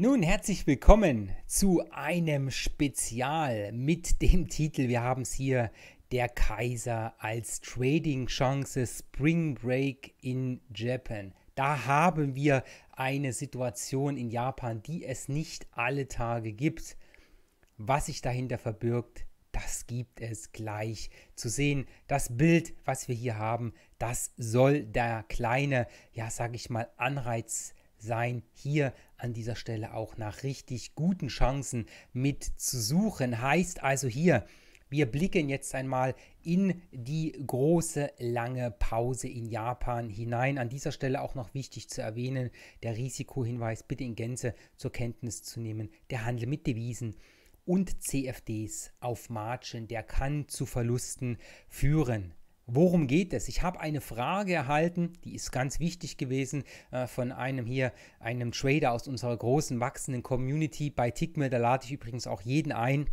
Nun, herzlich willkommen zu einem Spezial mit dem Titel, wir haben es hier, der Kaiser als Trading Chance Spring Break in Japan. Da haben wir eine Situation in Japan, die es nicht alle Tage gibt. Was sich dahinter verbirgt, das gibt es gleich zu sehen. Das Bild, was wir hier haben, das soll der kleine, ja, sag ich mal, Anreiz sein sein, hier an dieser Stelle auch nach richtig guten Chancen mit zu suchen. Heißt also hier, wir blicken jetzt einmal in die große lange Pause in Japan hinein. An dieser Stelle auch noch wichtig zu erwähnen, der Risikohinweis bitte in Gänze zur Kenntnis zu nehmen. Der Handel mit Devisen und CFDs auf Margin, der kann zu Verlusten führen. Worum geht es? Ich habe eine Frage erhalten, die ist ganz wichtig gewesen äh, von einem hier, einem Trader aus unserer großen wachsenden Community bei Tickmill. Da lade ich übrigens auch jeden ein,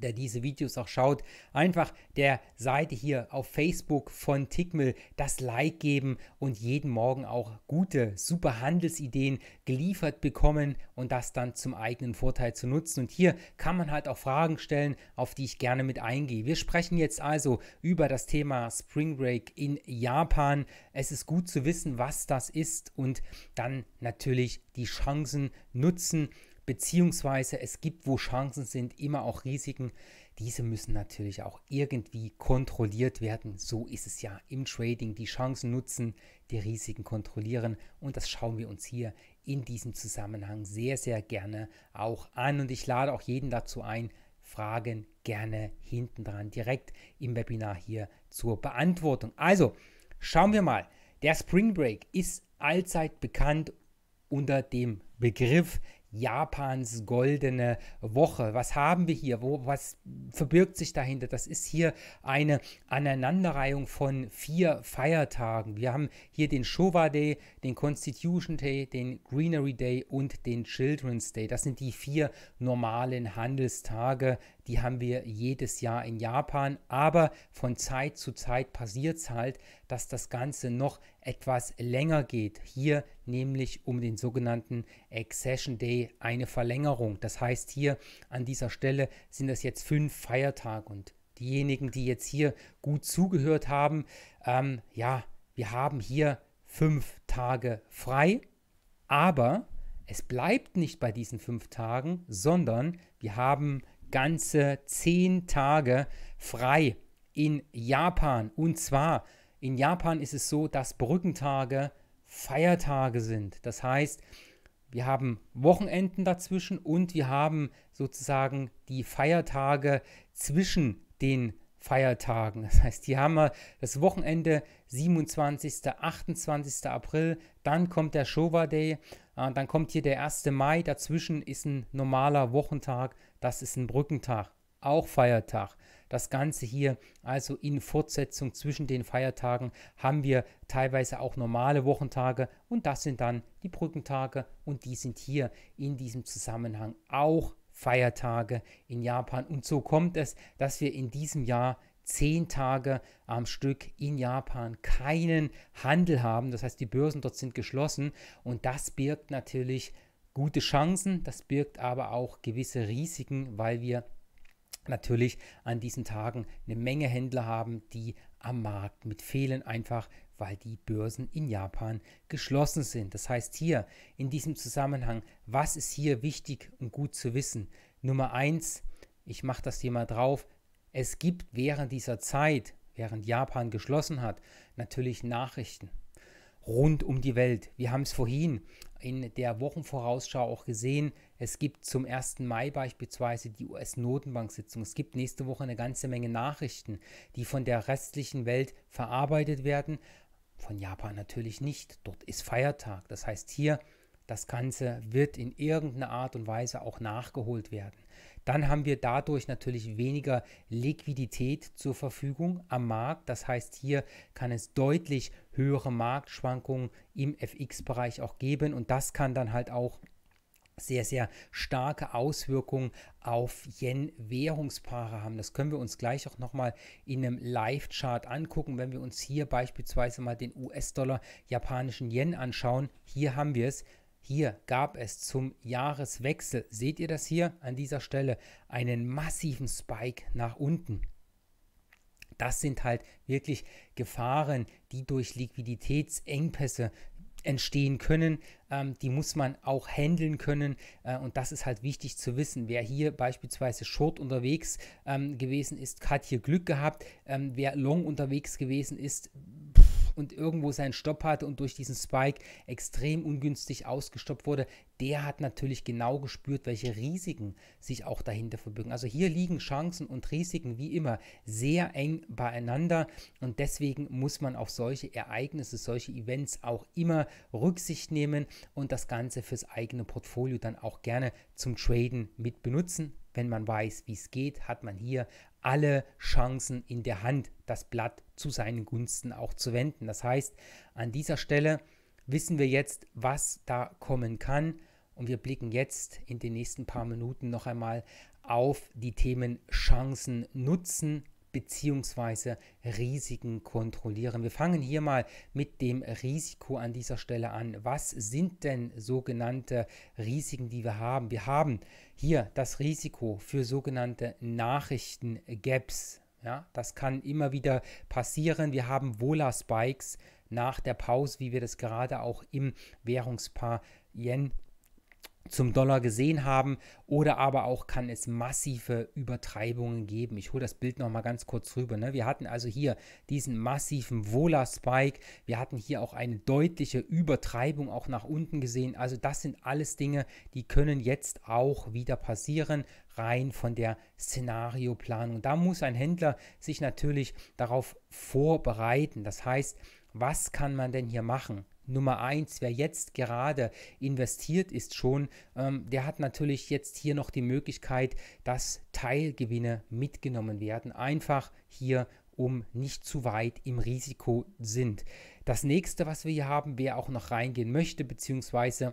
der diese Videos auch schaut, einfach der Seite hier auf Facebook von Tickmill das Like geben und jeden Morgen auch gute, super Handelsideen geliefert bekommen und das dann zum eigenen Vorteil zu nutzen. Und hier kann man halt auch Fragen stellen, auf die ich gerne mit eingehe. Wir sprechen jetzt also über das Thema Spring Break in Japan. Es ist gut zu wissen, was das ist und dann natürlich die Chancen nutzen beziehungsweise es gibt, wo Chancen sind, immer auch Risiken. Diese müssen natürlich auch irgendwie kontrolliert werden. So ist es ja im Trading. Die Chancen nutzen, die Risiken kontrollieren. Und das schauen wir uns hier in diesem Zusammenhang sehr, sehr gerne auch an. Und ich lade auch jeden dazu ein, Fragen gerne hinten dran direkt im Webinar hier zur Beantwortung. Also schauen wir mal. Der Spring Break ist allzeit bekannt unter dem Begriff Japans goldene Woche. Was haben wir hier? Wo, was verbirgt sich dahinter? Das ist hier eine Aneinanderreihung von vier Feiertagen. Wir haben hier den Showa Day, den Constitution Day, den Greenery Day und den Children's Day. Das sind die vier normalen Handelstage. Die haben wir jedes Jahr in Japan. Aber von Zeit zu Zeit passiert es halt, dass das Ganze noch etwas länger geht. Hier nämlich um den sogenannten Accession Day eine Verlängerung. Das heißt, hier an dieser Stelle sind das jetzt fünf Feiertage und diejenigen, die jetzt hier gut zugehört haben, ähm, ja, wir haben hier fünf Tage frei, aber es bleibt nicht bei diesen fünf Tagen, sondern wir haben ganze zehn Tage frei in Japan und zwar in Japan ist es so, dass Brückentage Feiertage sind. Das heißt, wir haben Wochenenden dazwischen und wir haben sozusagen die Feiertage zwischen den Feiertagen. Das heißt, hier haben wir das Wochenende 27., 28. April, dann kommt der Showa Day, äh, dann kommt hier der 1. Mai, dazwischen ist ein normaler Wochentag, das ist ein Brückentag, auch Feiertag. Das Ganze hier also in Fortsetzung zwischen den Feiertagen haben wir teilweise auch normale Wochentage und das sind dann die Brückentage und die sind hier in diesem Zusammenhang auch Feiertage in Japan. Und so kommt es, dass wir in diesem Jahr zehn Tage am Stück in Japan keinen Handel haben. Das heißt, die Börsen dort sind geschlossen und das birgt natürlich gute Chancen, das birgt aber auch gewisse Risiken, weil wir natürlich an diesen Tagen eine Menge Händler haben, die am Markt mit fehlen, einfach weil die Börsen in Japan geschlossen sind. Das heißt hier in diesem Zusammenhang, was ist hier wichtig und gut zu wissen? Nummer eins, ich mache das hier mal drauf, es gibt während dieser Zeit, während Japan geschlossen hat, natürlich Nachrichten rund um die Welt. Wir haben es vorhin in der Wochenvorausschau auch gesehen. Es gibt zum 1. Mai beispielsweise die US-Notenbank-Sitzung. Es gibt nächste Woche eine ganze Menge Nachrichten, die von der restlichen Welt verarbeitet werden. Von Japan natürlich nicht. Dort ist Feiertag. Das heißt, hier, das Ganze wird in irgendeiner Art und Weise auch nachgeholt werden dann haben wir dadurch natürlich weniger Liquidität zur Verfügung am Markt. Das heißt, hier kann es deutlich höhere Marktschwankungen im FX-Bereich auch geben und das kann dann halt auch sehr, sehr starke Auswirkungen auf Yen-Währungspaare haben. Das können wir uns gleich auch nochmal in einem Live-Chart angucken. Wenn wir uns hier beispielsweise mal den US-Dollar, japanischen Yen anschauen, hier haben wir es. Hier gab es zum Jahreswechsel, seht ihr das hier an dieser Stelle, einen massiven Spike nach unten. Das sind halt wirklich Gefahren, die durch Liquiditätsengpässe entstehen können. Ähm, die muss man auch handeln können. Äh, und das ist halt wichtig zu wissen. Wer hier beispielsweise short unterwegs ähm, gewesen ist, hat hier Glück gehabt. Ähm, wer long unterwegs gewesen ist, und irgendwo seinen Stopp hatte und durch diesen Spike extrem ungünstig ausgestoppt wurde, der hat natürlich genau gespürt, welche Risiken sich auch dahinter verbirgen. Also hier liegen Chancen und Risiken wie immer sehr eng beieinander und deswegen muss man auf solche Ereignisse, solche Events auch immer Rücksicht nehmen und das Ganze fürs eigene Portfolio dann auch gerne zum Traden mit benutzen. Wenn man weiß, wie es geht, hat man hier alle Chancen in der Hand, das Blatt zu seinen Gunsten auch zu wenden. Das heißt, an dieser Stelle wissen wir jetzt, was da kommen kann. Und wir blicken jetzt in den nächsten paar Minuten noch einmal auf die Themen Chancen nutzen, bzw. Risiken kontrollieren. Wir fangen hier mal mit dem Risiko an dieser Stelle an. Was sind denn sogenannte Risiken, die wir haben? Wir haben hier das Risiko für sogenannte Nachrichtengaps. Ja, das kann immer wieder passieren. Wir haben Vola-Spikes nach der Pause, wie wir das gerade auch im Währungspaar Yen zum Dollar gesehen haben oder aber auch kann es massive Übertreibungen geben. Ich hole das Bild noch mal ganz kurz rüber. Ne? Wir hatten also hier diesen massiven Vola-Spike. Wir hatten hier auch eine deutliche Übertreibung auch nach unten gesehen. Also das sind alles Dinge, die können jetzt auch wieder passieren, rein von der Szenarioplanung. Da muss ein Händler sich natürlich darauf vorbereiten. Das heißt, was kann man denn hier machen? Nummer 1, wer jetzt gerade investiert ist schon, ähm, der hat natürlich jetzt hier noch die Möglichkeit, dass Teilgewinne mitgenommen werden. Einfach hier um nicht zu weit im Risiko sind. Das nächste, was wir hier haben, wer auch noch reingehen möchte, beziehungsweise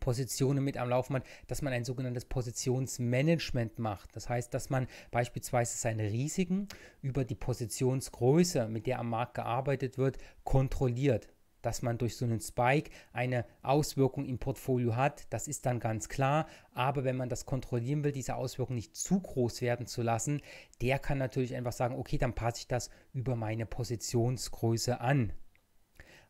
Positionen mit am Laufen hat, dass man ein sogenanntes Positionsmanagement macht. Das heißt, dass man beispielsweise seine Risiken über die Positionsgröße, mit der am Markt gearbeitet wird, kontrolliert dass man durch so einen Spike eine Auswirkung im Portfolio hat. Das ist dann ganz klar. Aber wenn man das kontrollieren will, diese Auswirkung nicht zu groß werden zu lassen, der kann natürlich einfach sagen, okay, dann passe ich das über meine Positionsgröße an.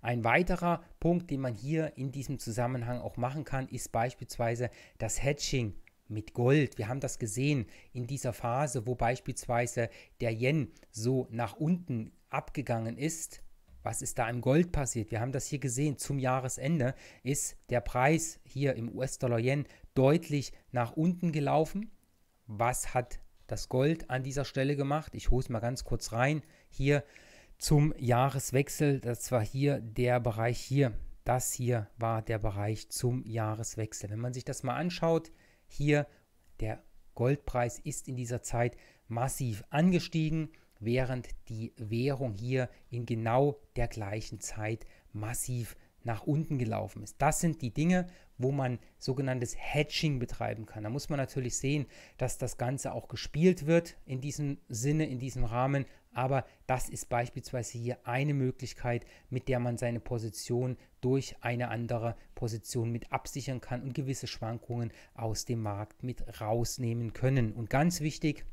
Ein weiterer Punkt, den man hier in diesem Zusammenhang auch machen kann, ist beispielsweise das Hedging mit Gold. Wir haben das gesehen in dieser Phase, wo beispielsweise der Yen so nach unten abgegangen ist was ist da im Gold passiert? Wir haben das hier gesehen. Zum Jahresende ist der Preis hier im US-Dollar-Yen deutlich nach unten gelaufen. Was hat das Gold an dieser Stelle gemacht? Ich hole es mal ganz kurz rein. Hier zum Jahreswechsel, das war hier der Bereich hier. Das hier war der Bereich zum Jahreswechsel. Wenn man sich das mal anschaut, hier der Goldpreis ist in dieser Zeit massiv angestiegen während die Währung hier in genau der gleichen Zeit massiv nach unten gelaufen ist. Das sind die Dinge, wo man sogenanntes Hedging betreiben kann. Da muss man natürlich sehen, dass das Ganze auch gespielt wird in diesem Sinne, in diesem Rahmen. Aber das ist beispielsweise hier eine Möglichkeit, mit der man seine Position durch eine andere Position mit absichern kann und gewisse Schwankungen aus dem Markt mit rausnehmen können. Und ganz wichtig,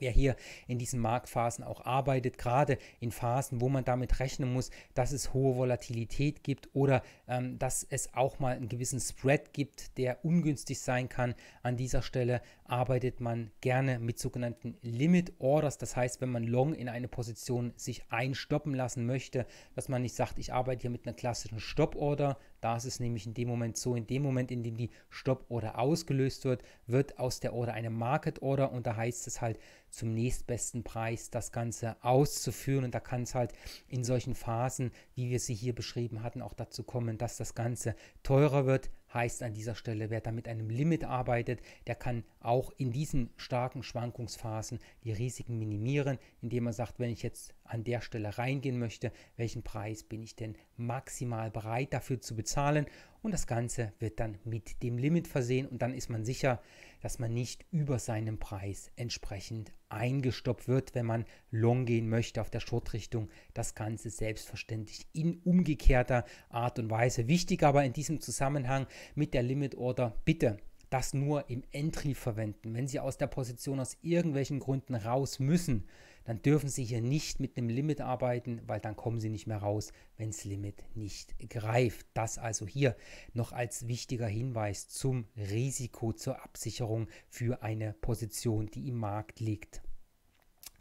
wer hier in diesen Marktphasen auch arbeitet, gerade in Phasen, wo man damit rechnen muss, dass es hohe Volatilität gibt oder ähm, dass es auch mal einen gewissen Spread gibt, der ungünstig sein kann. An dieser Stelle arbeitet man gerne mit sogenannten Limit Orders. Das heißt, wenn man long in eine Position sich einstoppen lassen möchte, dass man nicht sagt, ich arbeite hier mit einer klassischen Stop Order, da ist es nämlich in dem Moment so, in dem Moment, in dem die Stop-Order ausgelöst wird, wird aus der Order eine Market-Order und da heißt es halt zum nächstbesten Preis das Ganze auszuführen und da kann es halt in solchen Phasen, wie wir sie hier beschrieben hatten, auch dazu kommen, dass das Ganze teurer wird, heißt an dieser Stelle, wer da mit einem Limit arbeitet, der kann auch in diesen starken Schwankungsphasen die Risiken minimieren, indem er sagt, wenn ich jetzt an der Stelle reingehen möchte, welchen Preis bin ich denn maximal bereit dafür zu bezahlen? Und das Ganze wird dann mit dem Limit versehen und dann ist man sicher, dass man nicht über seinen Preis entsprechend eingestoppt wird, wenn man long gehen möchte auf der Short-Richtung. Das Ganze selbstverständlich in umgekehrter Art und Weise. Wichtig aber in diesem Zusammenhang mit der Limit Order, bitte das nur im Entry verwenden. Wenn Sie aus der Position aus irgendwelchen Gründen raus müssen, dann dürfen Sie hier nicht mit einem Limit arbeiten, weil dann kommen Sie nicht mehr raus, wenn das Limit nicht greift. Das also hier noch als wichtiger Hinweis zum Risiko zur Absicherung für eine Position, die im Markt liegt.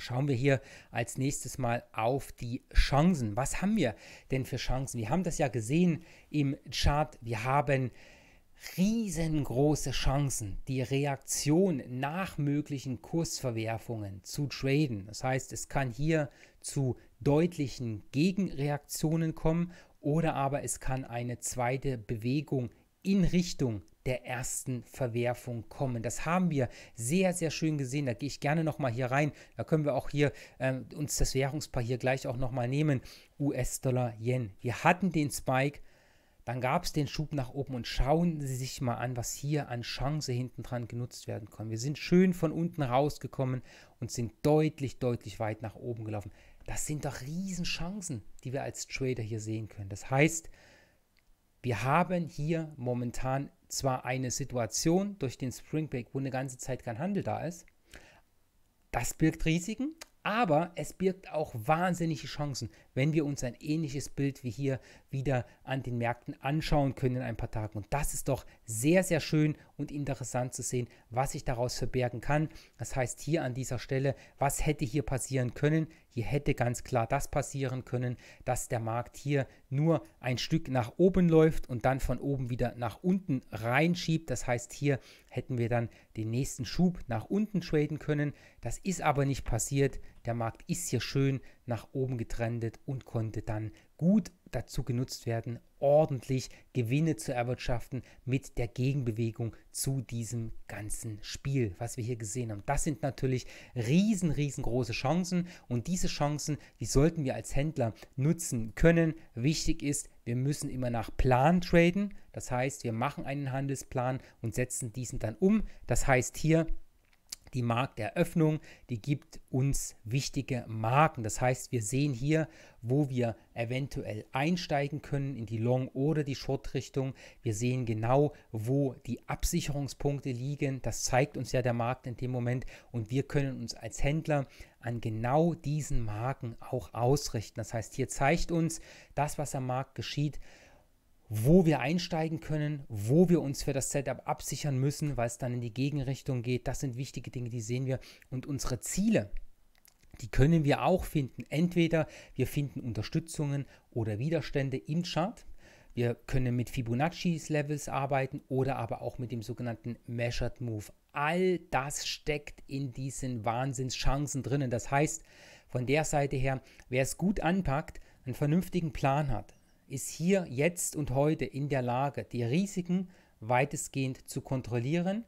Schauen wir hier als nächstes mal auf die Chancen. Was haben wir denn für Chancen? Wir haben das ja gesehen im Chart. Wir haben äh, riesengroße Chancen, die Reaktion nach möglichen Kursverwerfungen zu traden. Das heißt, es kann hier zu deutlichen Gegenreaktionen kommen oder aber es kann eine zweite Bewegung in Richtung der ersten Verwerfung kommen. Das haben wir sehr, sehr schön gesehen. Da gehe ich gerne nochmal hier rein. Da können wir auch hier äh, uns das Währungspaar hier gleich auch nochmal nehmen. US-Dollar-Yen. Wir hatten den Spike dann gab es den Schub nach oben und schauen Sie sich mal an, was hier an Chance hinten dran genutzt werden kann. Wir sind schön von unten rausgekommen und sind deutlich, deutlich weit nach oben gelaufen. Das sind doch Riesenchancen, die wir als Trader hier sehen können. Das heißt, wir haben hier momentan zwar eine Situation durch den Spring Break, wo eine ganze Zeit kein Handel da ist. Das birgt Risiken, aber es birgt auch wahnsinnige Chancen, wenn wir uns ein ähnliches Bild wie hier wieder an den Märkten anschauen können in ein paar Tagen. Und das ist doch sehr, sehr schön und interessant zu sehen, was sich daraus verbergen kann. Das heißt hier an dieser Stelle, was hätte hier passieren können? hier hätte ganz klar das passieren können, dass der Markt hier nur ein Stück nach oben läuft und dann von oben wieder nach unten reinschiebt. Das heißt, hier hätten wir dann den nächsten Schub nach unten traden können. Das ist aber nicht passiert. Der Markt ist hier schön nach oben getrendet und konnte dann gut dazu genutzt werden, ordentlich Gewinne zu erwirtschaften mit der Gegenbewegung zu diesem ganzen Spiel, was wir hier gesehen haben. Das sind natürlich riesen, riesengroße Chancen und diese Chancen, die sollten wir als Händler nutzen können. Wichtig ist, wir müssen immer nach Plan traden. Das heißt, wir machen einen Handelsplan und setzen diesen dann um. Das heißt hier, die Markteröffnung, die gibt uns wichtige Marken. Das heißt, wir sehen hier, wo wir eventuell einsteigen können in die Long- oder die Short-Richtung. Wir sehen genau, wo die Absicherungspunkte liegen. Das zeigt uns ja der Markt in dem Moment. Und wir können uns als Händler an genau diesen Marken auch ausrichten. Das heißt, hier zeigt uns das, was am Markt geschieht, wo wir einsteigen können, wo wir uns für das Setup absichern müssen, weil es dann in die Gegenrichtung geht. Das sind wichtige Dinge, die sehen wir. Und unsere Ziele, die können wir auch finden. Entweder wir finden Unterstützungen oder Widerstände im Chart. Wir können mit Fibonacci-Levels arbeiten oder aber auch mit dem sogenannten Measured Move. All das steckt in diesen Wahnsinnschancen drinnen. Das heißt, von der Seite her, wer es gut anpackt, einen vernünftigen Plan hat, ist hier jetzt und heute in der Lage, die Risiken weitestgehend zu kontrollieren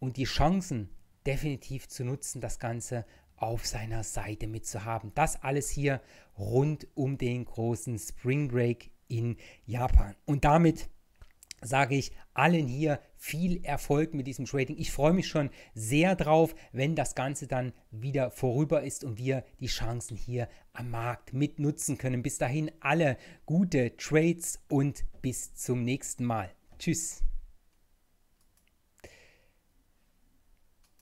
und die Chancen definitiv zu nutzen, das Ganze auf seiner Seite mitzuhaben. Das alles hier rund um den großen Spring Break in Japan. Und damit sage ich allen hier viel Erfolg mit diesem Trading. Ich freue mich schon sehr drauf, wenn das Ganze dann wieder vorüber ist und wir die Chancen hier am Markt mitnutzen können. Bis dahin alle gute Trades und bis zum nächsten Mal. Tschüss.